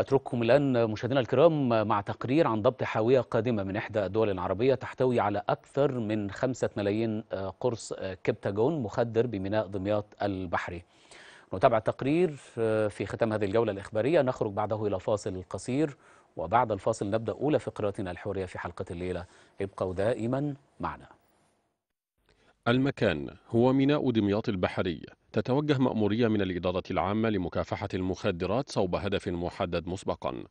أترككم الآن مشاهدينا الكرام مع تقرير عن ضبط حاوية قادمة من إحدى الدول العربية تحتوي على أكثر من خمسة ملايين قرص كبتاجون مخدر بميناء دمياط البحري نتابع التقرير في ختام هذه الجولة الإخبارية نخرج بعده إلى فاصل قصير وبعد الفاصل نبدأ أولى فقراتنا الحورية في حلقة الليلة ابقوا دائما معنا المكان هو ميناء دمياط البحري تتوجه مأمورية من الإدارة العامة لمكافحة المخدرات صوب هدف محدد مسبقا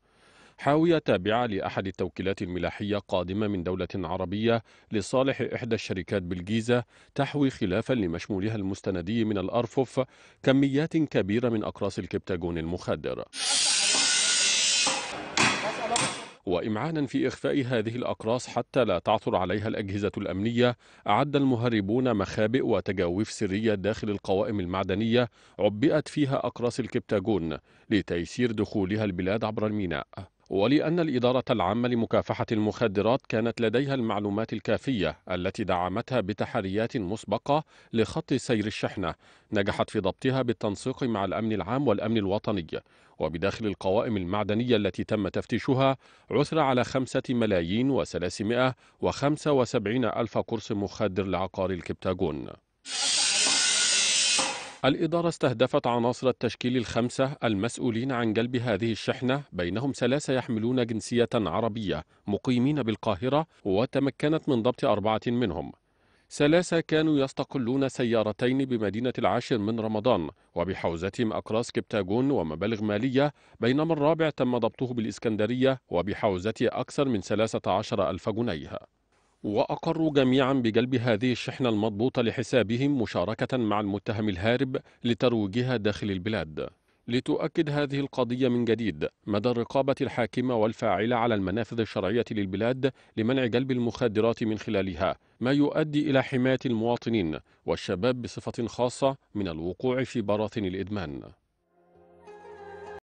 حاوية تابعة لأحد التوكيلات الملاحية قادمة من دولة عربية لصالح إحدى الشركات بالجيزة تحوي خلافا لمشمولها المستندي من الأرفف كميات كبيرة من أقراص الكبتاجون المخدر وإمعانا في إخفاء هذه الأقراص حتى لا تعثر عليها الأجهزة الأمنية أعد المهربون مخابئ وتجاويف سرية داخل القوائم المعدنية عبئت فيها أقراص الكبتاجون لتيسير دخولها البلاد عبر الميناء ولأن الإدارة العامة لمكافحة المخدرات كانت لديها المعلومات الكافية التي دعمتها بتحريات مسبقة لخط سير الشحنة نجحت في ضبطها بالتنسيق مع الأمن العام والأمن الوطني وبداخل القوائم المعدنية التي تم تفتيشها عثر على خمسة ملايين وثلاثمائة وخمسة وسبعين ألف قرص مخدر لعقار الكبتاجون الإدارة استهدفت عناصر التشكيل الخمسة المسؤولين عن جلب هذه الشحنة بينهم ثلاثة يحملون جنسية عربية مقيمين بالقاهرة وتمكنت من ضبط أربعة منهم ثلاثة كانوا يستقلون سيارتين بمدينة العاشر من رمضان وبحوزتهم أقراص كبتاجون ومبالغ مالية بينما الرابع تم ضبطه بالإسكندرية وبحوزته أكثر من 13 ألف جنيه وأقروا جميعا بجلب هذه الشحنة المضبوطة لحسابهم مشاركة مع المتهم الهارب لترويجها داخل البلاد لتؤكد هذه القضية من جديد مدى الرقابة الحاكمة والفاعلة على المنافذ الشرعية للبلاد لمنع جلب المخدرات من خلالها ما يؤدي إلى حماية المواطنين والشباب بصفة خاصة من الوقوع في براثن الإدمان